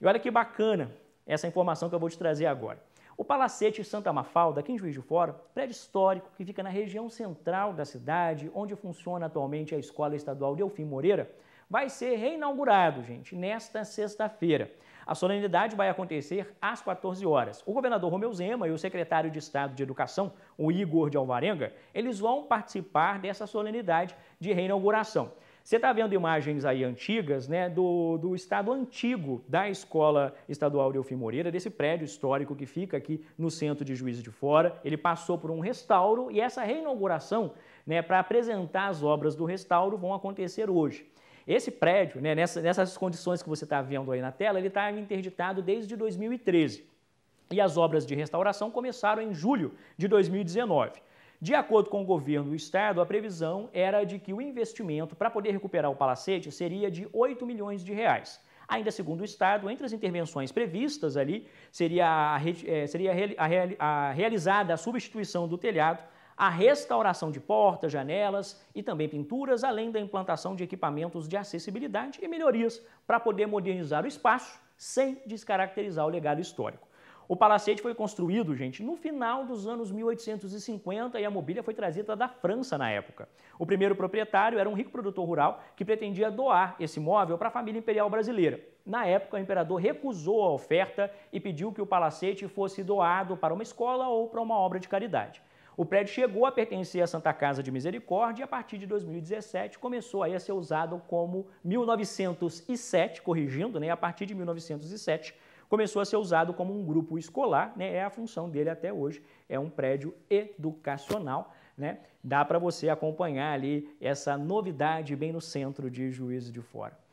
E olha que bacana essa informação que eu vou te trazer agora. O Palacete Santa Mafalda, aqui em Juiz de Fora, prédio histórico que fica na região central da cidade, onde funciona atualmente a Escola Estadual Delfim Moreira, vai ser reinaugurado, gente, nesta sexta-feira. A solenidade vai acontecer às 14 horas. O governador Romeu Zema e o secretário de Estado de Educação, o Igor de Alvarenga, eles vão participar dessa solenidade de reinauguração. Você está vendo imagens aí antigas né, do, do estado antigo da Escola Estadual Elfim Moreira, desse prédio histórico que fica aqui no centro de Juiz de Fora. Ele passou por um restauro e essa reinauguração né, para apresentar as obras do restauro vão acontecer hoje. Esse prédio, né, nessa, nessas condições que você está vendo aí na tela, ele está interditado desde 2013. E as obras de restauração começaram em julho de 2019. De acordo com o governo do estado, a previsão era de que o investimento para poder recuperar o palacete seria de 8 milhões de reais. Ainda segundo o Estado, entre as intervenções previstas ali, seria, eh, seria a, a, a realizada a substituição do telhado, a restauração de portas, janelas e também pinturas, além da implantação de equipamentos de acessibilidade e melhorias para poder modernizar o espaço sem descaracterizar o legado histórico. O palacete foi construído, gente, no final dos anos 1850 e a mobília foi trazida da França na época. O primeiro proprietário era um rico produtor rural que pretendia doar esse móvel para a família imperial brasileira. Na época, o imperador recusou a oferta e pediu que o palacete fosse doado para uma escola ou para uma obra de caridade. O prédio chegou a pertencer à Santa Casa de Misericórdia e a partir de 2017 começou a ser usado como 1907, corrigindo, né, a partir de 1907, começou a ser usado como um grupo escolar, né? é a função dele até hoje, é um prédio educacional. Né? Dá para você acompanhar ali essa novidade bem no centro de Juízo de Fora.